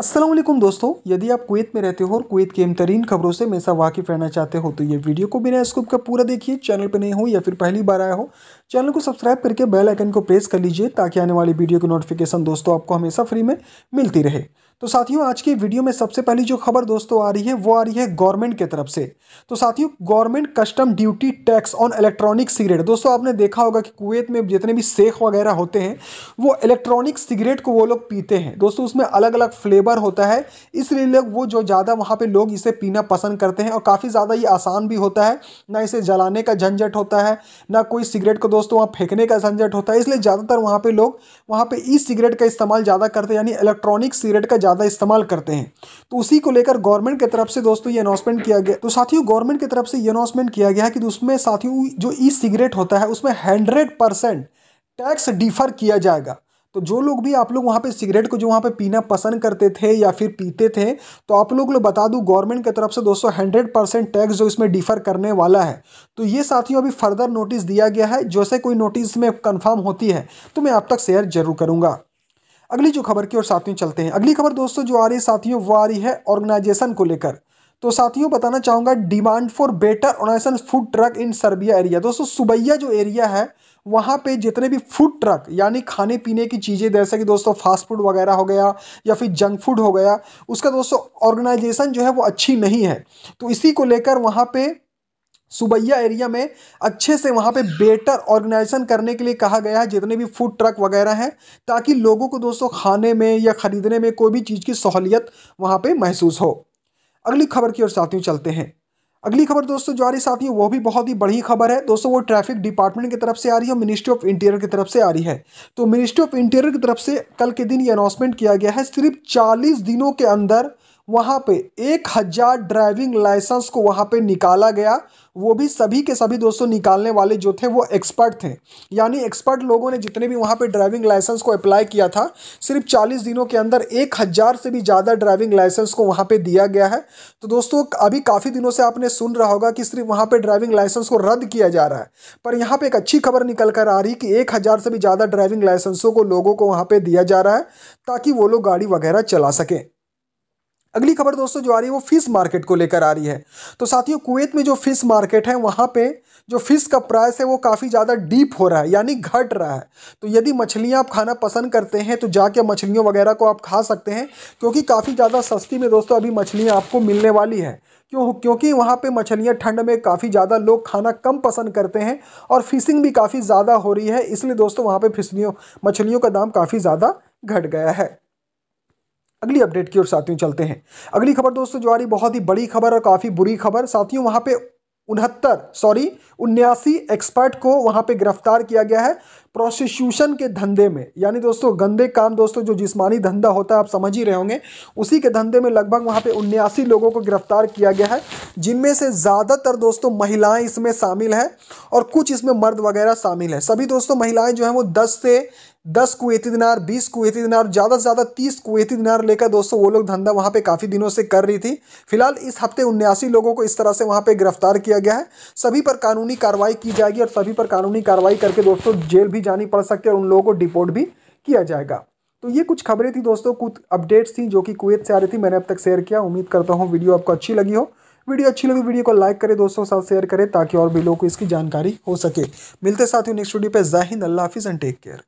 असलम दोस्तों यदि आप कुवैत में रहते हो और कुवैत की तरीन खबरों से मेरे साथ वाकिफ़ रहना चाहते हो तो ये वीडियो को बिना स्कूप का पूरा देखिए चैनल पर नहीं हो या फिर पहली बार आया हो चैनल को सब्सक्राइब करके बेल आइकन को प्रेस कर लीजिए ताकि आने वाली वीडियो की नोटिफिकेशन दोस्तों आपको हमेशा फ्री में मिलती रहे तो साथियों आज की वीडियो में सबसे पहली जो खबर दोस्तों आ रही है वो आ रही है गवर्नमेंट की तरफ से तो साथियों government custom duty tax on electronic cigarette दोस्तों आपने देखा होगा कि कुवैत में जितने भी सेख वगैरह होते हैं वो इलेक्ट्रॉनिक सिगरेट को वो लोग पीते हैं दोस्तों उसमें अलग अलग फ्लेवर होता है इसलिए लोग वो जो ज़्यादा वहाँ पर लोग इसे पीना पसंद करते हैं और काफ़ी ज़्यादा ये आसान भी होता है ना इसे जलाने का झंझट होता है ना कोई सिगरेट को दोस्तों वहाँ फेंकने का झंझट होता है इसलिए ज़्यादातर वहाँ पे लोग वहाँ पे ई सिगरेट का इस्तेमाल ज़्यादा करते हैं यानी इलेक्ट्रॉनिक सिगरेट का ज़्यादा इस्तेमाल करते हैं तो उसी को लेकर गवर्नमेंट की तरफ से दोस्तों ये अनाउंसमेंट किया गया तो साथियों गवर्नमेंट की तरफ से ये अनाउंसमेंट किया गया कि उसमें साथियों जो ई सिगरेट होता है उसमें हंड्रेड टैक्स डिफर किया जाएगा तो जो लोग भी आप लोग वहाँ पे सिगरेट को जो वहाँ पे पीना पसंद करते थे या फिर पीते थे तो आप लोग लो बता दूँ गवर्नमेंट की तरफ से दोस्तों हंड्रेड परसेंट टैक्स जो इसमें डिफर करने वाला है तो ये साथियों अभी फर्दर नोटिस दिया गया है जैसे कोई नोटिस में कन्फर्म होती है तो मैं आप तक शेयर जरूर करूँगा अगली जो खबर की और साथियों चलते हैं अगली खबर दोस्तों जो आ रही है साथियों वो आ रही है ऑर्गेनाइजेशन को लेकर तो साथियों बताना चाहूँगा डिमांड फॉर बेटर ऑनेशन food truck in suburbia area दोस्तों सुबैया जो एरिया है वहाँ पे जितने भी फूड ट्रक यानी खाने पीने की चीज़ें जैसे कि दोस्तों फास्ट फूड वगैरह हो गया या फिर जंक फूड हो गया उसका दोस्तों ऑर्गेनाइजेशन जो है वो अच्छी नहीं है तो इसी को लेकर वहाँ पर सुबैया एरिया में अच्छे से वहाँ पे बेटर ऑर्गेनाइजेशन करने के लिए कहा गया है जितने भी फूड ट्रक वगैरह हैं ताकि लोगों को दोस्तों खाने में या ख़रीदने में कोई भी चीज़ की सहूलियत वहाँ पे महसूस हो अगली खबर की ओर साथियों चलते हैं अगली खबर दोस्तों जो आ रही साथियों वो भी बहुत ही बड़ी खबर है दोस्तों वो ट्रैफिक डिपार्टमेंट की तरफ से आ रही है और मिनिस्ट्री ऑफ इंटीरियर की तरफ से आ रही है तो मिनिस्ट्री ऑफ इंटीरियर की तरफ से कल के दिन ये अनाउंसमेंट किया गया है सिर्फ चालीस दिनों के अंदर वहाँ पे एक हज़ार ड्राइविंग लाइसेंस को वहाँ पे निकाला गया वो भी सभी के सभी दोस्तों निकालने वाले जो थे वो एक्सपर्ट थे यानी एक्सपर्ट लोगों ने जितने भी वहाँ पे ड्राइविंग लाइसेंस को अप्लाई किया था सिर्फ चालीस दिनों के अंदर एक हज़ार से भी ज़्यादा ड्राइविंग लाइसेंस को वहाँ पर दिया गया है तो दोस्तों अभी काफ़ी दिनों से आपने सुन रहा होगा कि सिर्फ वहाँ पर ड्राइविंग लाइसेंस को रद्द किया जा रहा है पर यहाँ पर एक अच्छी खबर निकल कर आ रही कि एक से भी ज़्यादा ड्राइविंग लाइसेंसों को लोगों को वहाँ पर दिया जा रहा है ताकि वो लोग गाड़ी वगैरह चला सकें अगली खबर दोस्तों जो आ रही है वो फिश मार्केट को लेकर आ रही है तो साथियों कुवैत में जो फिश मार्केट है वहाँ पे जो फिश का प्राइस है वो काफ़ी ज़्यादा डीप हो रहा है यानी घट रहा है तो यदि मछलियाँ आप खाना पसंद करते हैं तो जाके मछलियों वगैरह को आप खा सकते हैं क्योंकि काफ़ी ज़्यादा सस्ती में दोस्तों अभी मछलियाँ आपको मिलने वाली है क्यों क्योंकि वहाँ पे मछलियाँ ठंड में काफ़ी ज़्यादा लोग खाना कम पसंद करते हैं और फिशिंग भी काफ़ी ज़्यादा हो रही है इसलिए दोस्तों वहाँ पे फिशलियों मछलियों का दाम काफ़ी ज़्यादा घट गया है अगली अपडेट की ओर साथियों चलते हैं अगली खबर दोस्तों जो आ रही बहुत ही बड़ी खबर और काफ़ी बुरी खबर साथियों वहाँ पे उनहत्तर सॉरी उन्यासी एक्सपर्ट को वहाँ पे गिरफ्तार किया गया है प्रोसिक्यूशन के धंधे में यानी दोस्तों गंदे काम दोस्तों जो जिस्मानी धंधा होता है आप समझ ही रहे होंगे उसी के धंधे में लगभग वहाँ पे उन्यासी लोगों को गिरफ्तार किया गया है जिनमें से ज़्यादातर दोस्तों महिलाएं इसमें शामिल हैं और कुछ इसमें मर्द वगैरह शामिल हैं सभी दोस्तों महिलाएँ जो हैं वो दस से दस कुवैती दिनार बीस कुवैती दिनार ज़्यादा से ज़्यादा तीस कुवैती दिनार लेकर दोस्तों वो लोग धंधा वहाँ पे काफ़ी दिनों से कर रही थी फिलहाल इस हफ्ते उन्यासी लोगों को इस तरह से वहाँ पे गिरफ्तार किया गया है सभी पर कानूनी कार्रवाई की जाएगी और सभी पर कानूनी कार्रवाई करके दोस्तों जेल भी जानी पड़ सकती है और उन लोगों को डिपोर्ट भी किया जाएगा तो ये कुछ खबरें थी दोस्तों कुछ अपडेट्स थी जो कि कुवैत से आ रही थी मैंने अब तक शेयर किया उम्मीद करता हूँ वीडियो आपको अच्छी लगी हो वीडियो अच्छी लगी वीडियो को लाइक करें दोस्तों के साथ शेयर करें ताकि और भी लोगों को इसकी जानकारी हो सके मिलते साथ ही नेक्स्ट वीडियो पर जाहिंद अल्लाह हाफिज़ एंड टेक केयर